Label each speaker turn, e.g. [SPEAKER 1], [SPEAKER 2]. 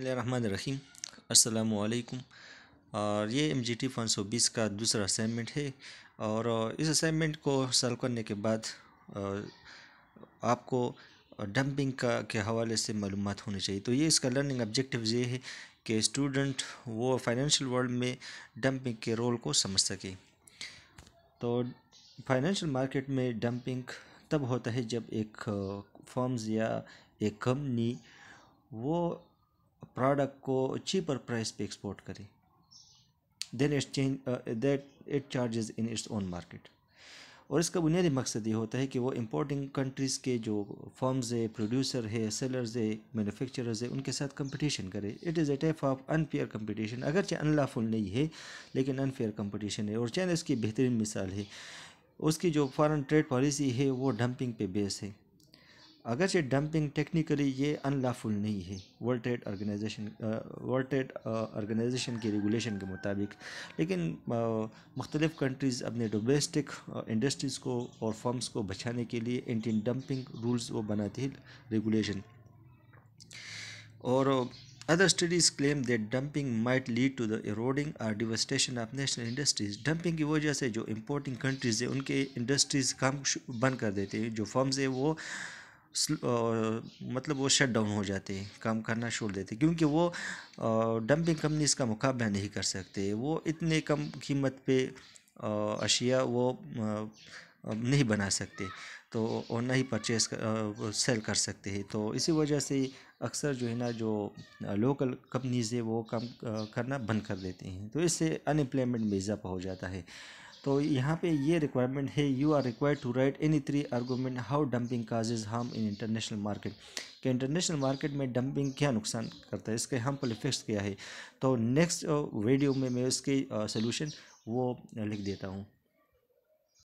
[SPEAKER 1] रहीम अस्सलाम और ये एम जी टी सौ बीस का दूसरा असाइनमेंट है और इस असाइनमेंट को सॉल्व करने के बाद आपको डंपिंग का के हवाले से मालूम होनी चाहिए तो ये इसका लर्निंग ऑब्जेक्टिव ये है कि स्टूडेंट वो फाइनेंशियल वर्ल्ड में डंपिंग के रोल को समझ सके तो फाइनेंशियल मार्केट में डंपिंग तब होता है जब एक फॉर्म्स या एक कंपनी वो प्रोडक्ट को चीपर प्राइस पे एक्सपोर्ट करे then its change that it charges in its own market और इसका बुनियादी मकसद ये होता है कि वो इम्पोर्टिंग कंट्रीज़ के जो फॉर्म्स है प्रोड्यूसर है सेलर्स है मैनुफेक्चरर्स है उनके साथ कंपटीशन करे it is a type of unfair competition अगरचे अनलाफुल नहीं है लेकिन अनफेयर कंपटीशन है और चाइना इसकी बेहतरीन मिसाल है उसकी जो फॉरेन ट्रेड पॉलिसी है वो डंपिंग पे बेस है अगरचे डंपिंग टेक्निकली ये अनलाफुल नहीं है world trade organisation world trade organisation के रेगुलेशन के मुताबिक लेकिन मुख्तलिफ़ कंट्रीज़ अपने डोमेस्टिक इंडस्ट्रीज़ को और फर्म्स को बचाने के लिए एंटी डंपिंग रूल्स वो बनाती है रेगुलेशन और other studies claim that dumping might lead to the eroding और devastation of national industries dumping की वजह से जो इम्पोर्टिंग कंट्रीज़ है उनके इंडस्ट्रीज काम बंद कर देते हैं जो फर्म्स है वो मतलब वो शट डाउन हो जाते हैं काम करना छोड़ देते हैं क्योंकि वो डंपिंग कंपनीज का मुकाबला नहीं कर सकते वो इतने कम कीमत पे अशिया वो नहीं बना सकते तो और ना ही परचेस सेल कर सकते हैं तो इसी वजह से अक्सर जो है ना जो लोकल कंपनीज है वो काम करना बंद कर देते हैं तो इससे अनएम्प्लॉयमेंट में इजाफा हो जाता है तो यहाँ पे ये रिक्वायरमेंट है you are required to write any three argument how dumping causes harm in international market कि इंटरनेशनल मार्केट में डंपिंग क्या नुकसान करता है इसके हम पर इफेक्ट्स क्या है तो नेक्स्ट वीडियो uh, में मैं इसके सोल्यूशन uh, वो लिख देता हूँ